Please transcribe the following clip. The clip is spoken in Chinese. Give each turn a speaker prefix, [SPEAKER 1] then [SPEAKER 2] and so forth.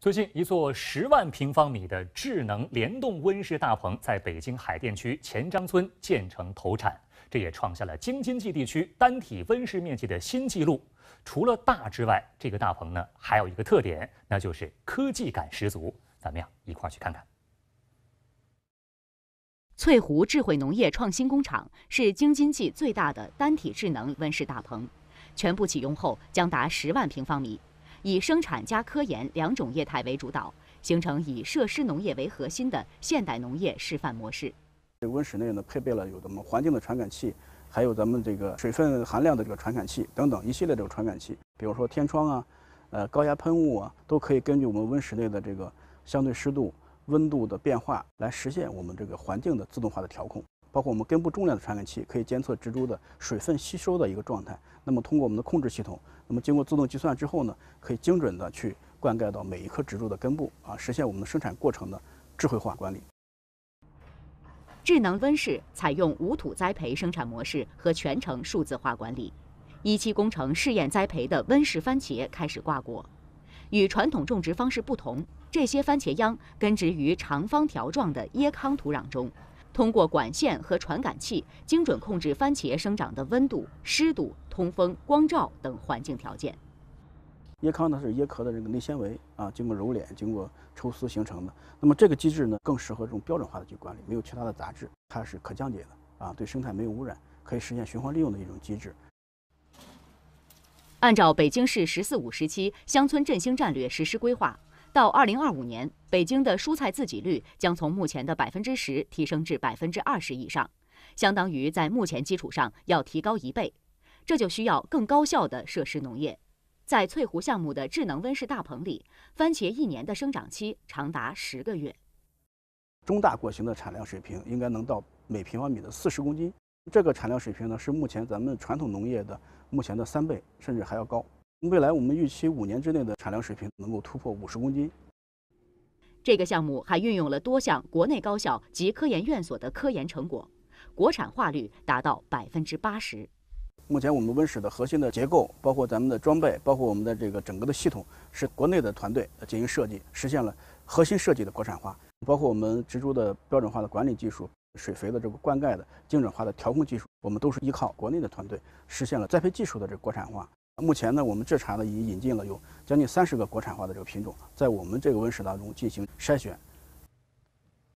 [SPEAKER 1] 最近，一座十万平方米的智能联动温室大棚在北京海淀区前张村建成投产，这也创下了京津冀地区单体温室面积的新纪录。除了大之外，这个大棚呢还有一个特点，那就是科技感十足。咱们呀，一块儿去看看。
[SPEAKER 2] 翠湖智慧农业创新工厂是京津冀最大的单体智能温室大棚，全部启用后，将达十万平方米。以生产加科研两种业态为主导，形成以设施农业为核心的现代农业示范
[SPEAKER 3] 模式。这温室内呢，配备了有咱们环境的传感器，还有咱们这个水分含量的这个传感器等等一系列这种传感器，比如说天窗啊，呃，高压喷雾啊，都可以根据我们温室内的这个相对湿度、温度的变化来实现我们这个环境的自动化的调控。包括我们根部重量的传感器，可以监测植株的水分吸收的一个状态。那么通过我们的控制系统，那么经过自动计算之后呢，可以精准的去灌溉到每一棵植株的根部啊，实现我们的生产过程的智慧化管理。
[SPEAKER 2] 智能温室采用无土栽培生产模式和全程数字化管理，一期工程试验栽培的温室番茄开始挂果。与传统种植方式不同，这些番茄秧根植于长方条状的椰糠土壤中。通过管线和传感器，精准控制番茄生长的温度、湿
[SPEAKER 3] 度、通风、光照等环境条件。椰糠呢是椰壳的这个内纤维啊，经过揉捻、经过抽丝形成的。那么这个机制呢，更适合这种标准化的去管理，没有其他的杂质，它是可降解的啊，对生态没有污染，可以实现循环利用的一种机制。
[SPEAKER 2] 按照北京市“十四五”时期乡村振兴战略实施规划。到二零二五年，北京的蔬菜自给率将从目前的百分之十提升至百分之二十以上，相当于在目前基础上要提高一倍，这就需要更高效的设施农业。在翠湖项目的智能温室大棚里，番茄一年的生长期长达十个月。
[SPEAKER 3] 中大果型的产量水平应该能到每平方米的四十公斤，这个产量水平呢是目前咱们传统农业的目前的三倍，甚至还要高。未来我们预期五年之内的产量水平能够突破五十公斤。
[SPEAKER 2] 这个项目还运用了多项国内高校及科研院所的科研成果，国产化率达到百分之八十。
[SPEAKER 3] 目前我们温室的核心的结构，包括咱们的装备，包括我们的这个整个的系统，是国内的团队进行设计，实现了核心设计的国产化。包括我们植株的标准化的管理技术、水肥的这个灌溉的精准化的调控技术，我们都是依靠国内的团队实现了栽培技术的这个国产化。目前呢，我们制茶呢已经引进了有将近三十个国产化的这个品种，在我们这个温室当中进行筛选。